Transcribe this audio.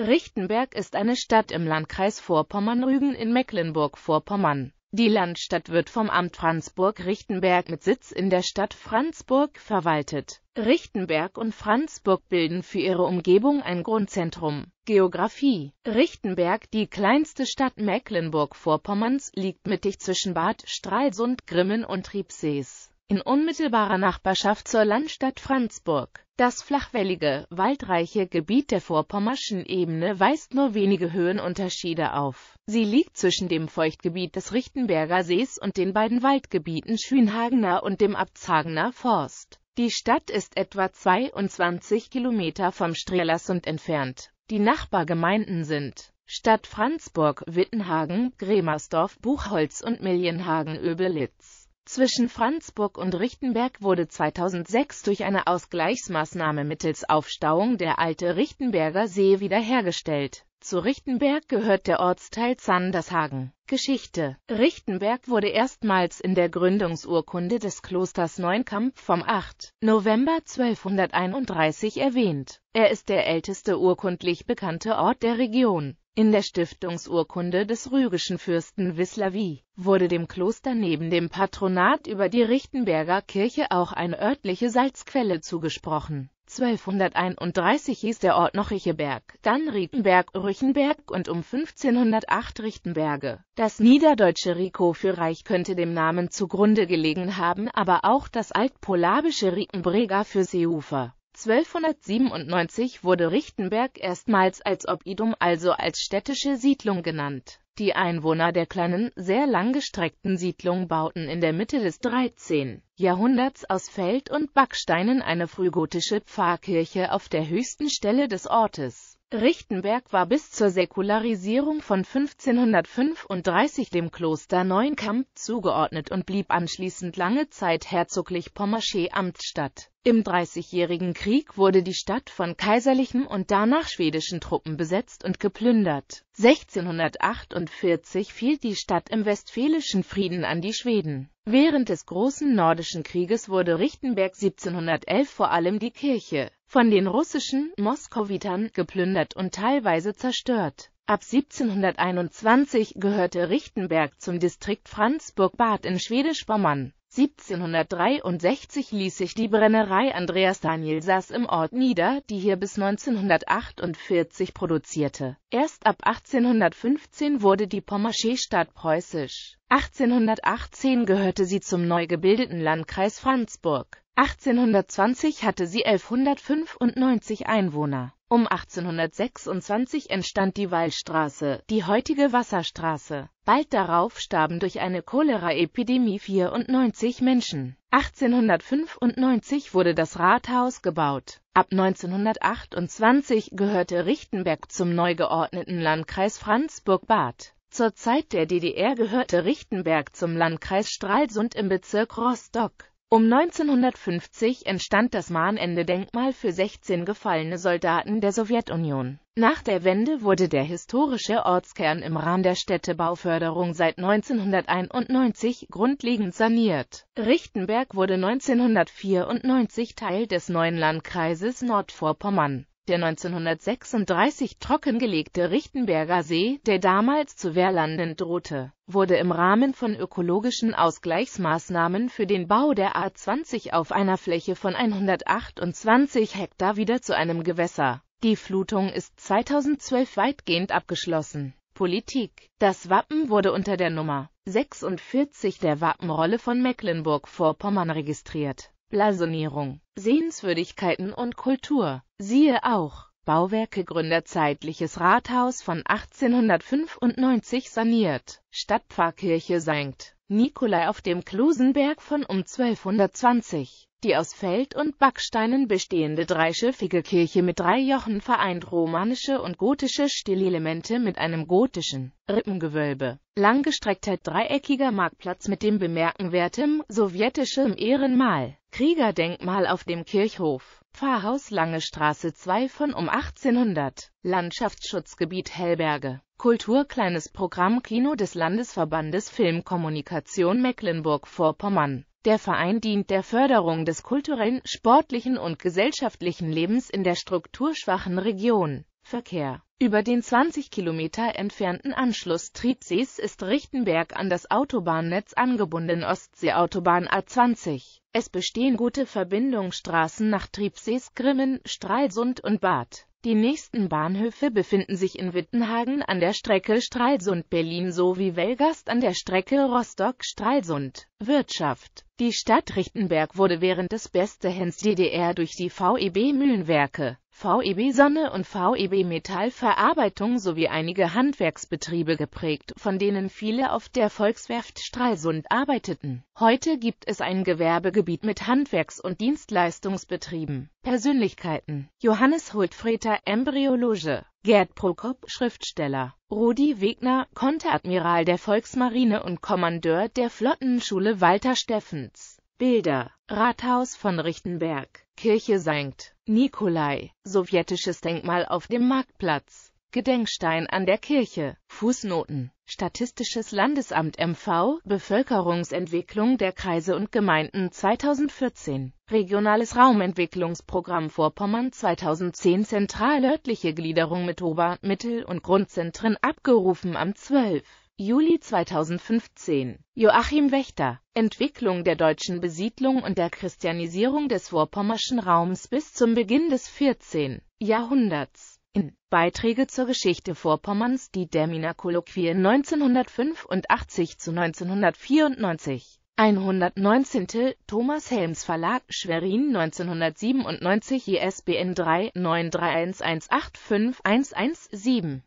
Richtenberg ist eine Stadt im Landkreis Vorpommern-Rügen in Mecklenburg-Vorpommern. Die Landstadt wird vom Amt Franzburg-Richtenberg mit Sitz in der Stadt Franzburg verwaltet. Richtenberg und Franzburg bilden für ihre Umgebung ein Grundzentrum. Geografie Richtenberg, die kleinste Stadt Mecklenburg-Vorpommerns, liegt mittig zwischen Bad Stralsund, Grimmen und Triebsees in unmittelbarer Nachbarschaft zur Landstadt Franzburg. Das flachwellige, waldreiche Gebiet der Vorpommerschen Ebene weist nur wenige Höhenunterschiede auf. Sie liegt zwischen dem Feuchtgebiet des Richtenberger Sees und den beiden Waldgebieten Schwinhagener und dem Abzhagener Forst. Die Stadt ist etwa 22 Kilometer vom Strelersund entfernt. Die Nachbargemeinden sind Stadt Franzburg, Wittenhagen, Gremersdorf, Buchholz und millienhagen öbelitz zwischen Franzburg und Richtenberg wurde 2006 durch eine Ausgleichsmaßnahme mittels Aufstauung der alte Richtenberger See wiederhergestellt. Zu Richtenberg gehört der Ortsteil Zandershagen. Geschichte Richtenberg wurde erstmals in der Gründungsurkunde des Klosters Neunkamp vom 8. November 1231 erwähnt. Er ist der älteste urkundlich bekannte Ort der Region. In der Stiftungsurkunde des rügischen Fürsten Wislawi wurde dem Kloster neben dem Patronat über die Richtenberger Kirche auch eine örtliche Salzquelle zugesprochen. 1231 hieß der Ort noch Richeberg, dann Rietenberg, Rüchenberg und um 1508 Richtenberge. Das niederdeutsche Rico für Reich könnte dem Namen zugrunde gelegen haben, aber auch das altpolabische Rietenbrega für Seeufer. 1297 wurde Richtenberg erstmals als Obidum, also als städtische Siedlung genannt. Die Einwohner der kleinen, sehr langgestreckten Siedlung bauten in der Mitte des 13. Jahrhunderts aus Feld und Backsteinen eine frühgotische Pfarrkirche auf der höchsten Stelle des Ortes Richtenberg war bis zur Säkularisierung von 1535 dem Kloster Neuenkamp zugeordnet und blieb anschließend lange Zeit herzoglich Pommersche Amtsstadt. Im Dreißigjährigen Krieg wurde die Stadt von kaiserlichen und danach schwedischen Truppen besetzt und geplündert. 1648 fiel die Stadt im Westfälischen Frieden an die Schweden. Während des Großen Nordischen Krieges wurde Richtenberg 1711 vor allem die Kirche von den russischen Moskowitern geplündert und teilweise zerstört. Ab 1721 gehörte Richtenberg zum Distrikt Franzburg-Bad in schwedisch bommern 1763 ließ sich die Brennerei Andreas Daniel Sass im Ort nieder, die hier bis 1948 produzierte. Erst ab 1815 wurde die Pommerschee-Stadt preußisch. 1818 gehörte sie zum neu gebildeten Landkreis Franzburg. 1820 hatte sie 1195 Einwohner. Um 1826 entstand die Wallstraße, die heutige Wasserstraße. Bald darauf starben durch eine Choleraepidemie 94 Menschen. 1895 wurde das Rathaus gebaut. Ab 1928 gehörte Richtenberg zum neu geordneten Landkreis Franzburg-Bad. Zur Zeit der DDR gehörte Richtenberg zum Landkreis Stralsund im Bezirk Rostock. Um 1950 entstand das Mahnende-Denkmal für 16 gefallene Soldaten der Sowjetunion. Nach der Wende wurde der historische Ortskern im Rahmen der Städtebauförderung seit 1991 grundlegend saniert. Richtenberg wurde 1994 Teil des neuen Landkreises Nordvorpommern. Der 1936 trockengelegte Richtenberger See, der damals zu Wehrlanden drohte, wurde im Rahmen von ökologischen Ausgleichsmaßnahmen für den Bau der A20 auf einer Fläche von 128 Hektar wieder zu einem Gewässer. Die Flutung ist 2012 weitgehend abgeschlossen. Politik. Das Wappen wurde unter der Nummer 46 der Wappenrolle von Mecklenburg-Vorpommern registriert. Blasonierung, Sehenswürdigkeiten und Kultur. Siehe auch Bauwerke Gründerzeitliches Rathaus von 1895 saniert, Stadtpfarrkirche St. Nikolai auf dem Klusenberg von um 1220. Die aus Feld- und Backsteinen bestehende dreischiffige Kirche mit drei Jochen vereint romanische und gotische Stilelemente mit einem gotischen Rippengewölbe. Langgestreckter dreieckiger Marktplatz mit dem bemerkenswertem sowjetischen Ehrenmal. Kriegerdenkmal auf dem Kirchhof, Pfarrhaus Lange Straße 2 von um 1800, Landschaftsschutzgebiet Hellberge, Kultur kleines Programm Kino des Landesverbandes Filmkommunikation Mecklenburg-Vorpommern. Der Verein dient der Förderung des kulturellen, sportlichen und gesellschaftlichen Lebens in der strukturschwachen Region. Verkehr über den 20 Kilometer entfernten Anschluss Triebsees ist Richtenberg an das Autobahnnetz angebunden Ostseeautobahn A20. Es bestehen gute Verbindungsstraßen nach Triebsees, Grimmen, Stralsund und Bad. Die nächsten Bahnhöfe befinden sich in Wittenhagen an der Strecke Stralsund-Berlin sowie Welgast an der Strecke Rostock-Stralsund. Wirtschaft Die Stadt Richtenberg wurde während des Bestehens DDR durch die VEB Mühlenwerke VEB Sonne und VEB Metallverarbeitung sowie einige Handwerksbetriebe geprägt, von denen viele auf der Volkswerft Stralsund arbeiteten. Heute gibt es ein Gewerbegebiet mit Handwerks- und Dienstleistungsbetrieben. Persönlichkeiten Johannes Hultfreter, Embryologe Gerd Prokop, Schriftsteller Rudi Wegner, Konteradmiral der Volksmarine und Kommandeur der Flottenschule Walter Steffens Bilder Rathaus von Richtenberg Kirche Sankt Nikolai, sowjetisches Denkmal auf dem Marktplatz, Gedenkstein an der Kirche, Fußnoten, Statistisches Landesamt MV, Bevölkerungsentwicklung der Kreise und Gemeinden 2014, Regionales Raumentwicklungsprogramm Vorpommern 2010 Zentralörtliche Gliederung mit Ober-, Mittel- und Grundzentren abgerufen am 12. Juli 2015. Joachim Wächter. Entwicklung der deutschen Besiedlung und der Christianisierung des vorpommerschen Raums bis zum Beginn des 14. Jahrhunderts. In Beiträge zur Geschichte Vorpommerns die Deminer Kolloquien 1985 zu 1994. 119. Thomas Helms Verlag Schwerin 1997 ISBN 3 931185117